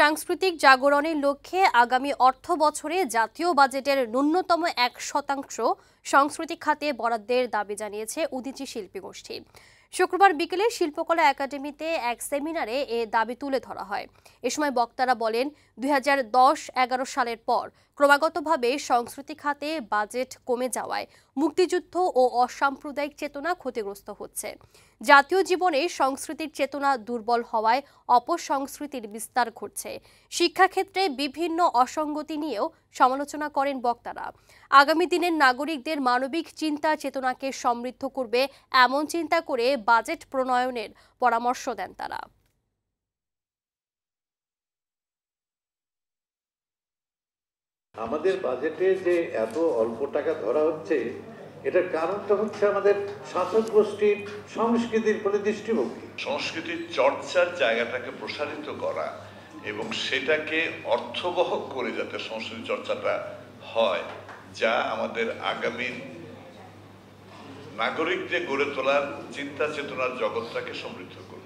সাংস্কৃতিক জাগরণের লক্ষ্যে আগামী অর্থ বছরে জাতীয় বাজেটের ন্যূনতম এক শতাংশ সাংস্কৃতিক খাতে বরাদ্দের দাবি জানিয়েছে উদীচী শিল্পী গোষ্ঠী শুক্রবার বিকেলে শিল্পকলা একাডেমিতে এক সেমিনারে এ দাবি তুলে ধরা হয় এ সময় বক্তারা বলেন দুই হাজার সালের পর ক্রমাগতভাবে সংস্কৃতি খাতে বাজেট কমে যাওয়ায় মুক্তিযুদ্ধ ও অসাম্প্রদায়িক চেতনা ক্ষতিগ্রস্ত হচ্ছে জাতীয় জীবনে সংস্কৃতির চেতনা দুর্বল হওয়ায় অপসংস্কৃতির বিস্তার ঘটছে শিক্ষাক্ষেত্রে বিভিন্ন অসঙ্গতি নিয়েও সমালোচনা করেন বক্তারা আগামী দিনের নাগরিকদের মানবিক চিন্তা চেতনাকে সমৃদ্ধ করবে এমন চিন্তা করে বাজেট প্রণয়নের পরামর্শ দেন তারা আমাদের বাজেটে যে এত অল্প টাকা ধরা হচ্ছে এটার কারণটা হচ্ছে আমাদের শাসক গোষ্ঠীর সংস্কৃতির প্রতি দৃষ্টিভঙ্গি সংস্কৃতির চর্চার জায়গাটাকে প্রসারিত করা এবং সেটাকে অর্থবহ করে যাতে সংস্কৃতি চর্চাটা হয় যা আমাদের আগামী নাগরিকদের গড়ে তোলার চিন্তা চেতনার জগৎটাকে সমৃদ্ধ করে